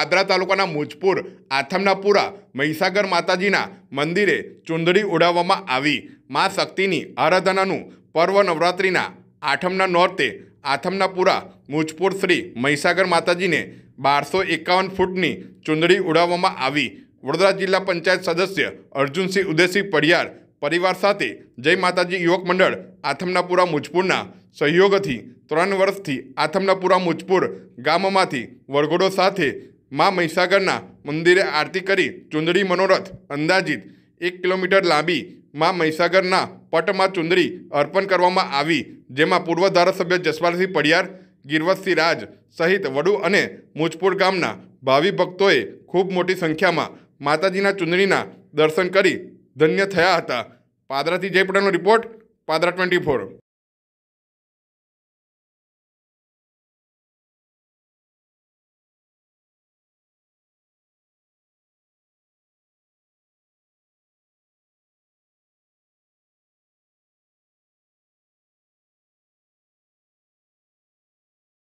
પાદરા તાલુકાના મુજપુર આથમનાપુરા મહીસાગર માતાજીના મંદિરે ચુંદડી ઉડાવવામાં આવી મા શક્તિની આરાધનાનું પર્વ નવરાત્રિના આઠમના નોરતે આથમનાપુરા મુજપુર શ્રી મહીસાગર માતાજીને બારસો એકાવન ફૂટની ચુંદડી ઉડાવવામાં આવી વડોદરા જિલ્લા પંચાયત સદસ્ય અર્જુનસિંહ ઉદયસિંહ પડિયાર પરિવાર સાથે જય માતાજી યુવક મંડળ આથમનાપુરા મુજપુરના સહયોગથી ત્રણ વર્ષથી આથમનાપુરા મુજપુર ગામમાંથી વરઘોડો સાથે માં મહીસાગરના મંદિરે આરતી કરી ચુંદડી મનોરથ અંદાજિત એક કિલોમીટર લાંબી માં મહીસાગરના પટમાં ચુંદડી અર્પણ કરવામાં આવી જેમાં પૂર્વ ધારાસભ્ય જસવાલસિંહ પડિયાર ગિરવતસિંહ રાજ સહિત વડુ અને મુજપુર ગામના ભાવિ ભક્તોએ ખૂબ મોટી સંખ્યામાં માતાજીના ચુંદડીના દર્શન કરી ધન્ય થયા હતા પાદરાથી જય રિપોર્ટ પાદરા ટ્વેન્ટી ફોર